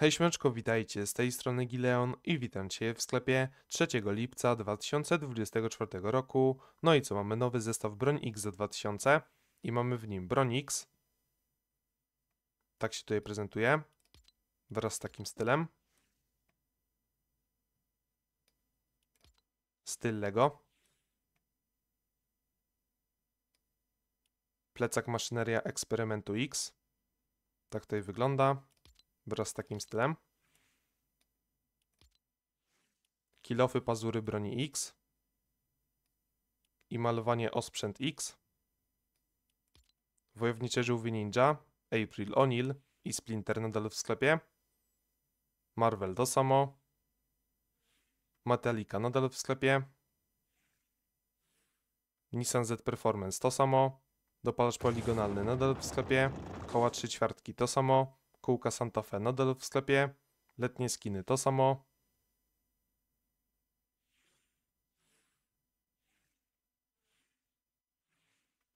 Hej śmiaczko, witajcie, z tej strony Gileon i witam Cię w sklepie 3 lipca 2024 roku. No i co, mamy nowy zestaw broń X za 2000 i mamy w nim broń X. Tak się tutaj prezentuje, wraz z takim stylem. Styl Lego. Plecak Maszyneria Eksperymentu X. Tak tutaj wygląda wraz z takim stylem. Kilofy pazury broni X i malowanie osprzęt X. Wojownicze żółwie ninja, April O'Neil i Splinter nadal w sklepie. Marvel to samo. Metallica nadal w sklepie. Nissan Z Performance to samo. Dopalacz poligonalny nadal w sklepie. Koła 3 ćwiartki to samo kółka Santa Fe. Nadal w sklepie letnie skiny. To samo.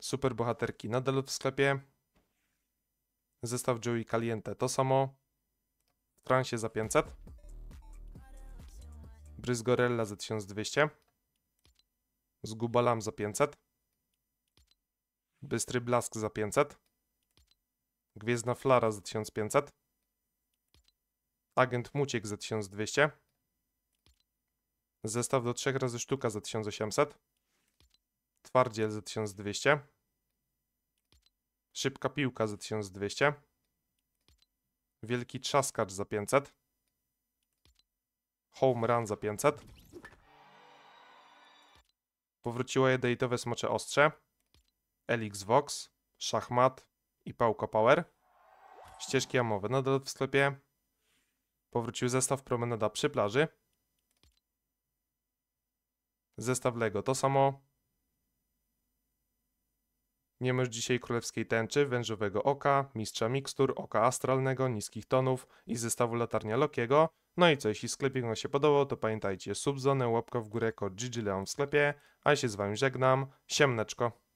Super bohaterki. Nadal w sklepie. Zestaw Joey Caliente. To samo. W transie za 500. Bryzgorella za 1200. Zgubalam za 500. Bystry Blask za 500. Gwiezdna Flara za 1500. Agent Muciek za 1200. Zestaw do 3 razy sztuka za 1800. Twardziel za 1200. Szybka piłka za 1200. Wielki trzaskacz za 500. Home run za 500. Powróciło je dejtowe smocze ostrze. Elix Vox. Szachmat i pałko power. Ścieżki jamowe nadal no, w sklepie. Powrócił zestaw promenada przy plaży. Zestaw Lego to samo. Nie ma już dzisiaj królewskiej tęczy, wężowego oka, mistrza mikstur, oka astralnego, niskich tonów i zestawu latarnia Lokiego. No i co, jeśli sklepik Wam się podobał, to pamiętajcie, subzonę, łapka w górę jako Gigi Leon w sklepie, a ja się z Wami żegnam, siemneczko.